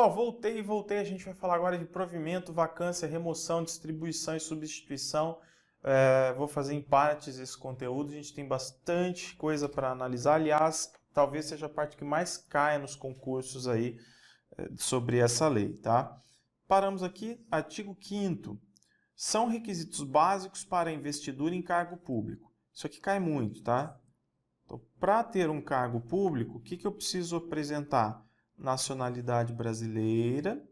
pessoal, voltei e voltei. A gente vai falar agora de provimento, vacância, remoção, distribuição e substituição. É, vou fazer em partes esse conteúdo. A gente tem bastante coisa para analisar. Aliás, talvez seja a parte que mais caia nos concursos aí é, sobre essa lei, tá? Paramos aqui, artigo 5 São requisitos básicos para investidura em cargo público. Isso aqui cai muito, tá? Então, para ter um cargo público, o que, que eu preciso apresentar? nacionalidade brasileira,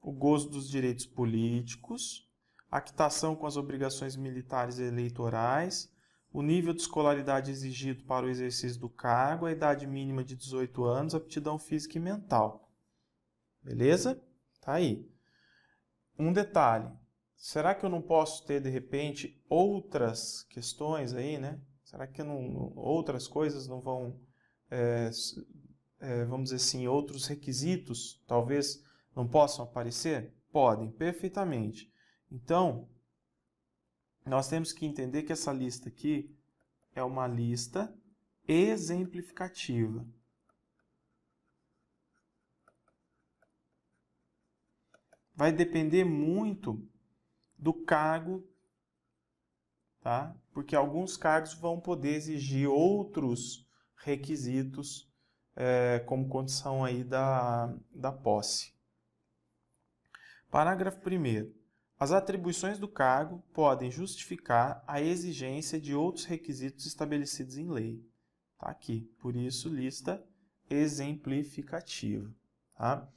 o gozo dos direitos políticos, a quitação com as obrigações militares e eleitorais, o nível de escolaridade exigido para o exercício do cargo, a idade mínima de 18 anos, aptidão física e mental. Beleza? Tá aí. Um detalhe, será que eu não posso ter de repente outras questões aí, né? Será que não, outras coisas não vão é, é, vamos dizer assim, outros requisitos talvez não possam aparecer? Podem, perfeitamente. Então, nós temos que entender que essa lista aqui é uma lista exemplificativa. Vai depender muito do cargo, tá? Porque alguns cargos vão poder exigir outros requisitos é, como condição aí da, da posse. Parágrafo 1 as atribuições do cargo podem justificar a exigência de outros requisitos estabelecidos em lei. Está aqui, por isso, lista exemplificativa. Tá?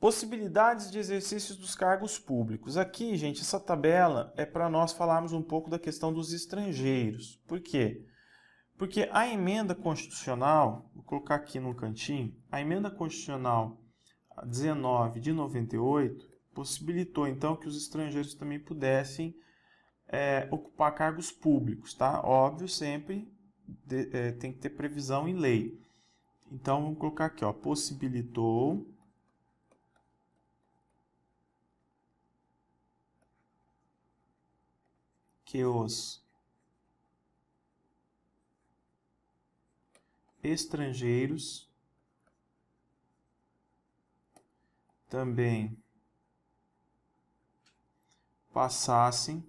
Possibilidades de exercícios dos cargos públicos. Aqui, gente, essa tabela é para nós falarmos um pouco da questão dos estrangeiros. Por quê? Porque a emenda constitucional, vou colocar aqui num cantinho, a emenda constitucional 19 de 98 possibilitou então que os estrangeiros também pudessem é, ocupar cargos públicos, tá? Óbvio, sempre de, é, tem que ter previsão em lei. Então vamos colocar aqui, ó, possibilitou que os estrangeiros, também passassem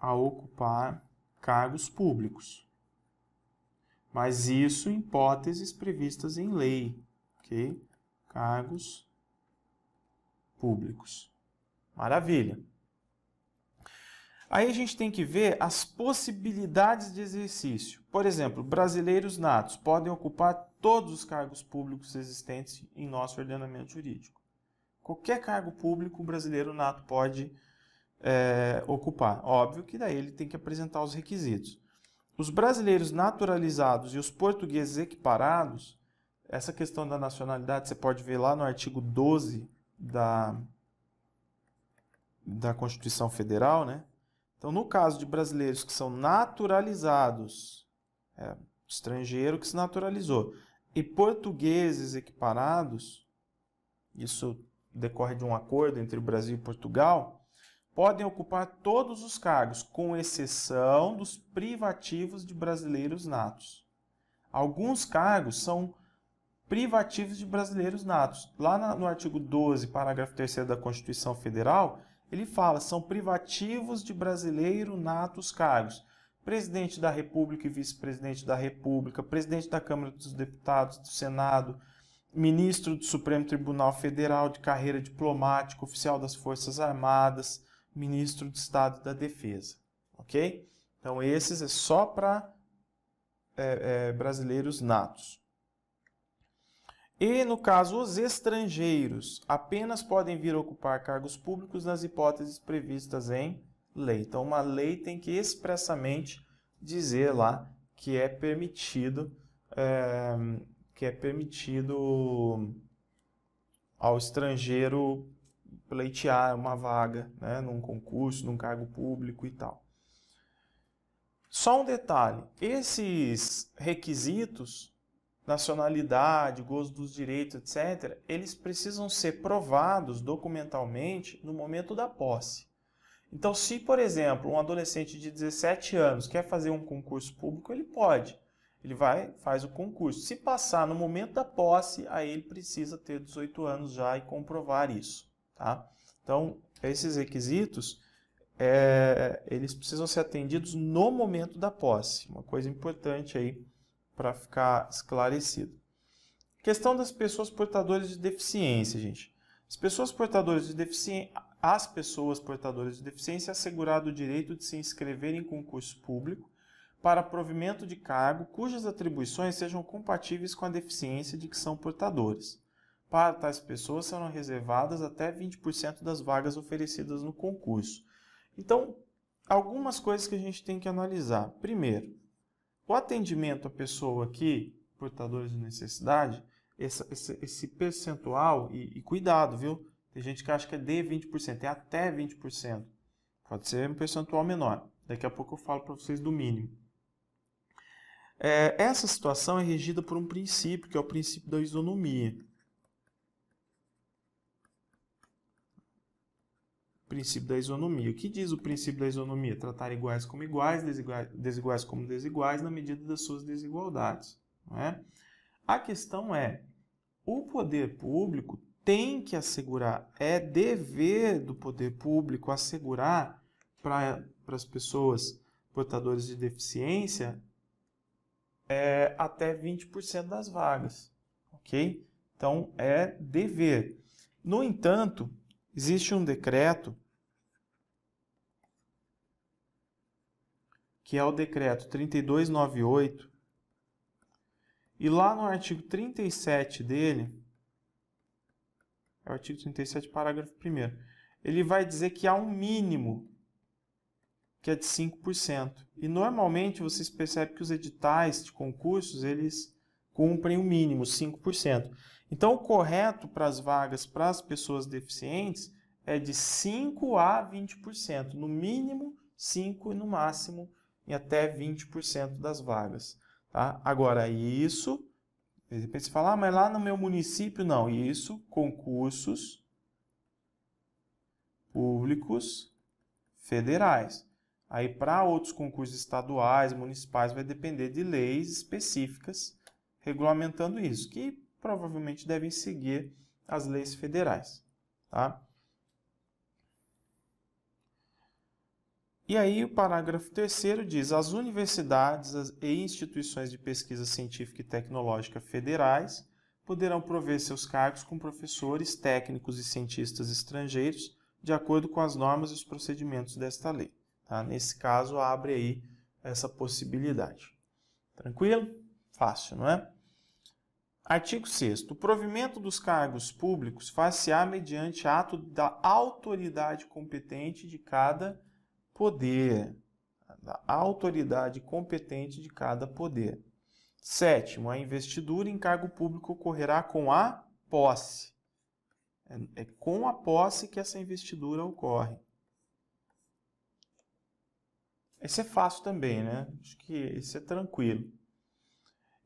a ocupar cargos públicos. Mas isso em hipóteses previstas em lei, ok? Cargos públicos. Maravilha! Aí a gente tem que ver as possibilidades de exercício. Por exemplo, brasileiros natos podem ocupar todos os cargos públicos existentes em nosso ordenamento jurídico. Qualquer cargo público o brasileiro nato pode é, ocupar. Óbvio que daí ele tem que apresentar os requisitos. Os brasileiros naturalizados e os portugueses equiparados, essa questão da nacionalidade você pode ver lá no artigo 12 da, da Constituição Federal, né? Então, no caso de brasileiros que são naturalizados, é, estrangeiro que se naturalizou, e portugueses equiparados, isso decorre de um acordo entre o Brasil e Portugal, podem ocupar todos os cargos, com exceção dos privativos de brasileiros natos. Alguns cargos são privativos de brasileiros natos. Lá no artigo 12, parágrafo 3 da Constituição Federal, ele fala: são privativos de brasileiro natos cargos. Presidente da República e vice-presidente da República, presidente da Câmara dos Deputados, do Senado, ministro do Supremo Tribunal Federal de carreira diplomática, oficial das Forças Armadas, ministro de Estado da Defesa. Ok? Então, esses é só para é, é, brasileiros natos. E, no caso, os estrangeiros apenas podem vir ocupar cargos públicos nas hipóteses previstas em lei. Então, uma lei tem que expressamente dizer lá que é permitido, é, que é permitido ao estrangeiro pleitear uma vaga né, num concurso, num cargo público e tal. Só um detalhe: esses requisitos nacionalidade, gozo dos direitos, etc., eles precisam ser provados documentalmente no momento da posse. Então, se, por exemplo, um adolescente de 17 anos quer fazer um concurso público, ele pode. Ele vai, faz o concurso. Se passar no momento da posse, aí ele precisa ter 18 anos já e comprovar isso. Tá? Então, esses requisitos, é, eles precisam ser atendidos no momento da posse. Uma coisa importante aí para ficar esclarecido. Questão das pessoas portadoras de deficiência, gente. As pessoas portadoras de deficiência, as pessoas portadoras de deficiência assegurado o direito de se inscrever em concurso público para provimento de cargo cujas atribuições sejam compatíveis com a deficiência de que são portadores. Para tais pessoas serão reservadas até 20% das vagas oferecidas no concurso. Então, algumas coisas que a gente tem que analisar. Primeiro, o atendimento à pessoa aqui, portadores de necessidade, esse, esse, percentual, e, e, cuidado, viu? Tem gente que acha que é de 20%, é até 20%. Pode ser um percentual menor. Daqui a pouco eu falo para vocês do mínimo. É, essa situação é regida por um princípio, que é o princípio da isonomia. princípio da isonomia. O que diz o princípio da isonomia? Tratar iguais como iguais, desiguais, desiguais como desiguais, na medida das suas desigualdades. É? A questão é, o poder público tem que assegurar, é dever do poder público assegurar para as pessoas portadoras de deficiência é, até 20% das vagas, ok? Então, é dever. No entanto, Existe um decreto que é o decreto 3298 e lá no artigo 37 dele é o artigo 37, parágrafo 1 ele vai dizer que há um mínimo que é de 5%. E normalmente vocês percebem que os editais de concursos, eles cumprem o mínimo, 5%. Então, o correto para as vagas para as pessoas deficientes é de 5 a 20%, no mínimo 5 e no máximo em até 20% das vagas. Tá? Agora, isso, de repente você fala, ah, mas lá no meu município não. Isso, concursos públicos federais. Aí, para outros concursos estaduais, municipais, vai depender de leis específicas regulamentando isso, que provavelmente devem seguir as leis federais. Tá? E aí, o parágrafo terceiro diz: as universidades e instituições de pesquisa científica e tecnológica federais poderão prover seus cargos com professores, técnicos e cientistas estrangeiros, de acordo com as normas e os procedimentos desta lei. Tá? Nesse caso, abre aí essa possibilidade. Tranquilo? Fácil, não é? Artigo 6 O provimento dos cargos públicos faz se á mediante ato da autoridade competente de cada poder. Da autoridade competente de cada poder. Sétimo, a investidura em cargo público ocorrerá com a posse. É, é com a posse que essa investidura ocorre. Esse é fácil também, né? Acho que esse é tranquilo.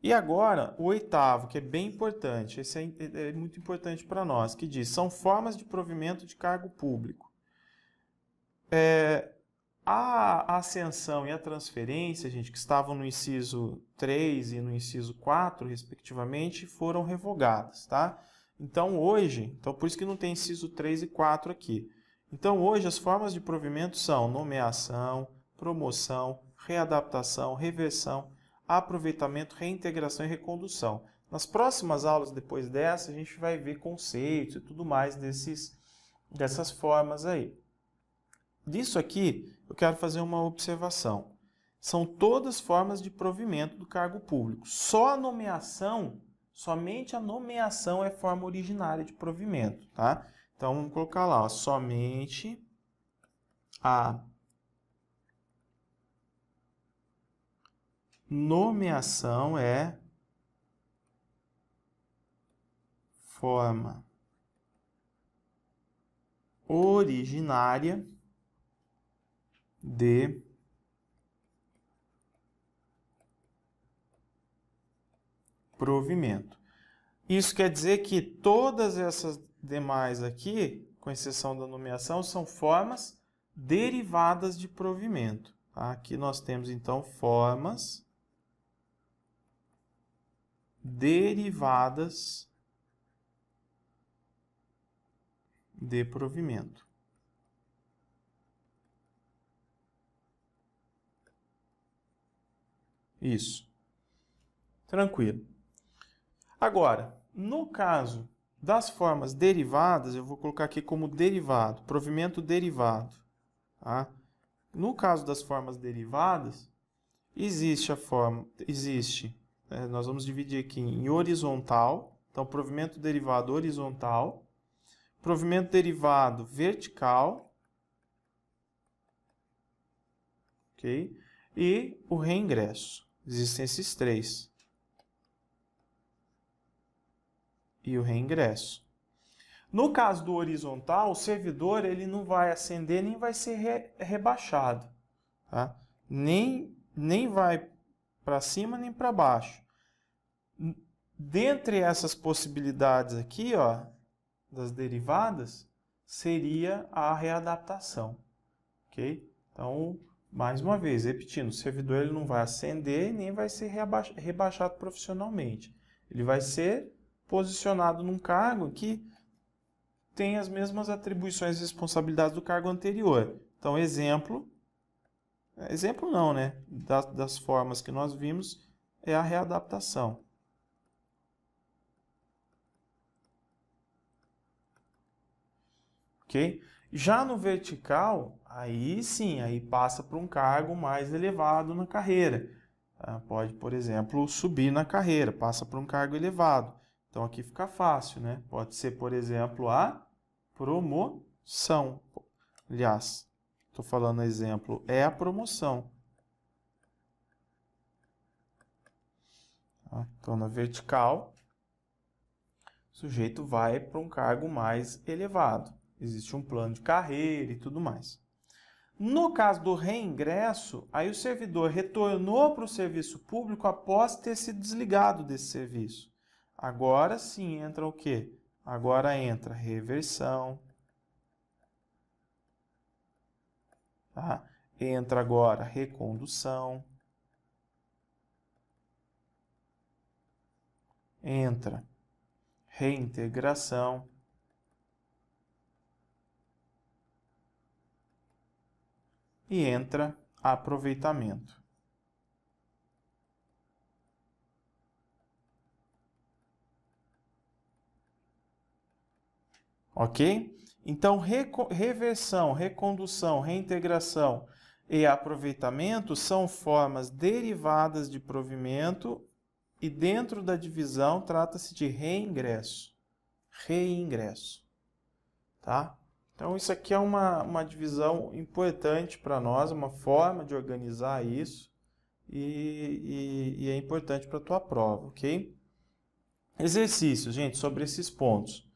E agora, o oitavo, que é bem importante, esse é, é, é muito importante para nós, que diz: são formas de provimento de cargo público. É, a ascensão e a transferência, gente, que estavam no inciso 3 e no inciso 4, respectivamente, foram revogadas, tá? Então, hoje, então por isso que não tem inciso 3 e 4 aqui. Então, hoje, as formas de provimento são nomeação, promoção, readaptação, reversão, aproveitamento, reintegração e recondução. Nas próximas aulas depois dessa, a gente vai ver conceitos e tudo mais desses, dessas formas aí. Disso aqui, eu quero fazer uma observação. São todas formas de provimento do cargo público. Só a nomeação, somente a nomeação é forma originária de provimento, tá? Então, vamos colocar lá, ó, somente a Nomeação é forma originária de provimento. Isso quer dizer que todas essas demais aqui, com exceção da nomeação, são formas derivadas de provimento. Tá? Aqui nós temos então formas derivadas de provimento. Isso. Tranquilo. Agora, no caso das formas derivadas, eu vou colocar aqui como derivado, provimento derivado. Tá? No caso das formas derivadas, existe a forma, existe né? Nós vamos dividir aqui em horizontal, então provimento derivado horizontal, provimento derivado vertical, ok? E o reingresso. Existem esses três. E o reingresso. No caso do horizontal, o servidor ele não vai acender nem vai ser re rebaixado. Tá? Nem, nem vai para cima nem para baixo. Dentre essas possibilidades aqui, ó, das derivadas, seria a readaptação, ok? Então, mais uma vez, repetindo, o servidor ele não vai ascender nem vai ser rebaixado profissionalmente. Ele vai ser posicionado num cargo que tem as mesmas atribuições e responsabilidades do cargo anterior. Então, exemplo, é, exemplo não, né? Das, das formas que nós vimos é a readaptação. Ok? Já no vertical, aí sim, aí passa para um cargo mais elevado na carreira. Tá? Pode, por exemplo, subir na carreira, passa para um cargo elevado. Então aqui fica fácil, né? Pode ser, por exemplo, a promoção. Aliás, estou falando exemplo, é a promoção. Tá? Então, na vertical, o sujeito vai para um cargo mais elevado. Existe um plano de carreira e tudo mais. No caso do reingresso, aí o servidor retornou para o serviço público após ter se desligado desse serviço. Agora sim entra o quê? Agora entra reversão, Tá? Entra agora recondução. Entra reintegração. E entra aproveitamento. Ok? Então, reversão, recondução, reintegração e aproveitamento são formas derivadas de provimento e dentro da divisão trata-se de reingresso. Reingresso. Tá? Então, isso aqui é uma, uma divisão importante para nós, uma forma de organizar isso e, e, e é importante para a tua prova, ok? Exercícios, gente, sobre esses pontos.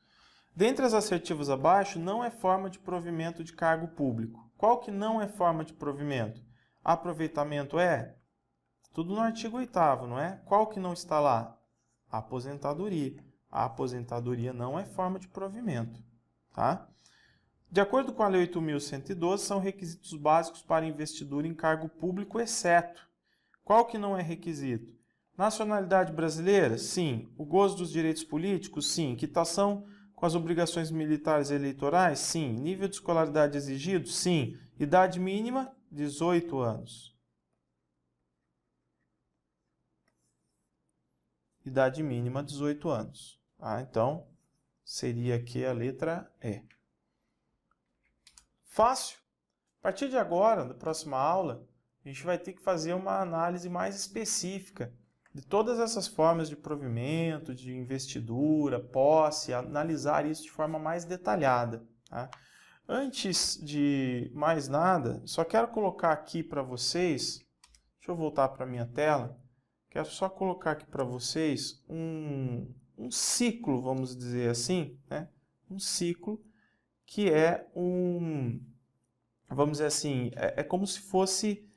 Dentre as assertivas abaixo, não é forma de provimento de cargo público. Qual que não é forma de provimento? Aproveitamento é? Tudo no artigo 8 não é? Qual que não está lá? Aposentadoria. A aposentadoria não é forma de provimento, tá? De acordo com a Lei 8.112, são requisitos básicos para investidor em cargo público, exceto. Qual que não é requisito? Nacionalidade brasileira? Sim. O gozo dos direitos políticos? Sim. Quitação com as obrigações militares e eleitorais? Sim. Nível de escolaridade exigido? Sim. Idade mínima? 18 anos. Idade mínima, 18 anos. Ah, então, seria aqui a letra E. Fácil. A partir de agora, na próxima aula, a gente vai ter que fazer uma análise mais específica de todas essas formas de provimento, de investidura, posse, analisar isso de forma mais detalhada. Tá? Antes de mais nada, só quero colocar aqui para vocês, deixa eu voltar para a minha tela, quero só colocar aqui para vocês um, um ciclo, vamos dizer assim, né? um ciclo que é um, vamos dizer assim, é, é como se fosse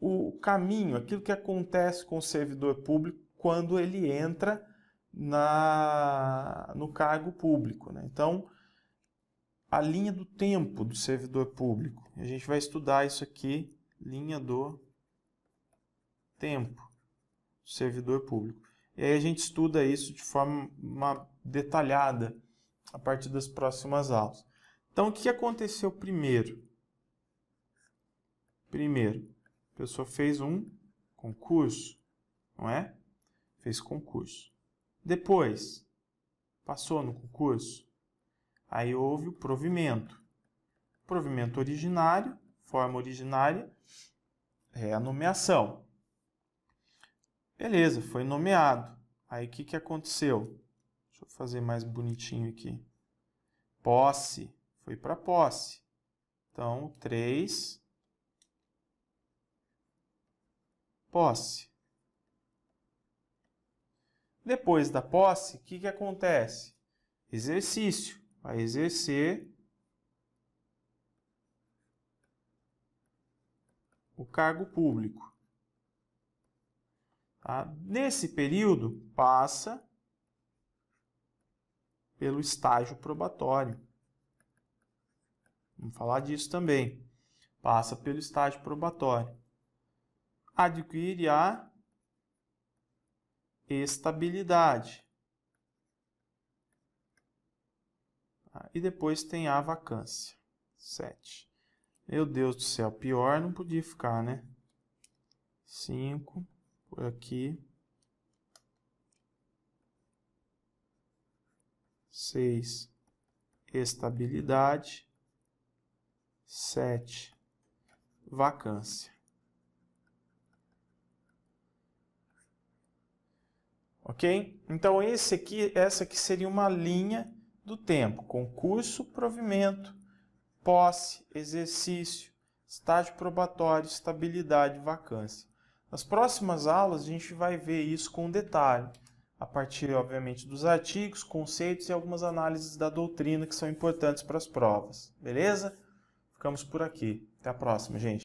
o caminho, aquilo que acontece com o servidor público quando ele entra na, no cargo público. Né? Então, a linha do tempo do servidor público. A gente vai estudar isso aqui, linha do tempo do servidor público. E aí a gente estuda isso de forma detalhada a partir das próximas aulas. Então, o que aconteceu primeiro? Primeiro, pessoa fez um concurso, não é? Fez concurso. Depois, passou no concurso. Aí houve o provimento. Provimento originário, forma originária, é a nomeação. Beleza, foi nomeado. Aí o que, que aconteceu? Deixa eu fazer mais bonitinho aqui. Posse, foi para posse. Então, 3 posse. Depois da posse, o que, que acontece? Exercício. Vai exercer o cargo público. Tá? Nesse período, passa pelo estágio probatório. Vamos falar disso também. Passa pelo estágio probatório adquire a estabilidade. Ah, e depois tem a vacância. 7. Meu Deus do céu, pior não podia ficar, né? 5 por aqui. 6. Estabilidade. 7. Vacância. ok? Então esse aqui, essa aqui seria uma linha do tempo, concurso, provimento, posse, exercício, estágio probatório, estabilidade, vacância. Nas próximas aulas a gente vai ver isso com detalhe, a partir, obviamente, dos artigos, conceitos e algumas análises da doutrina que são importantes para as provas, beleza? Ficamos por aqui. Até a próxima, gente.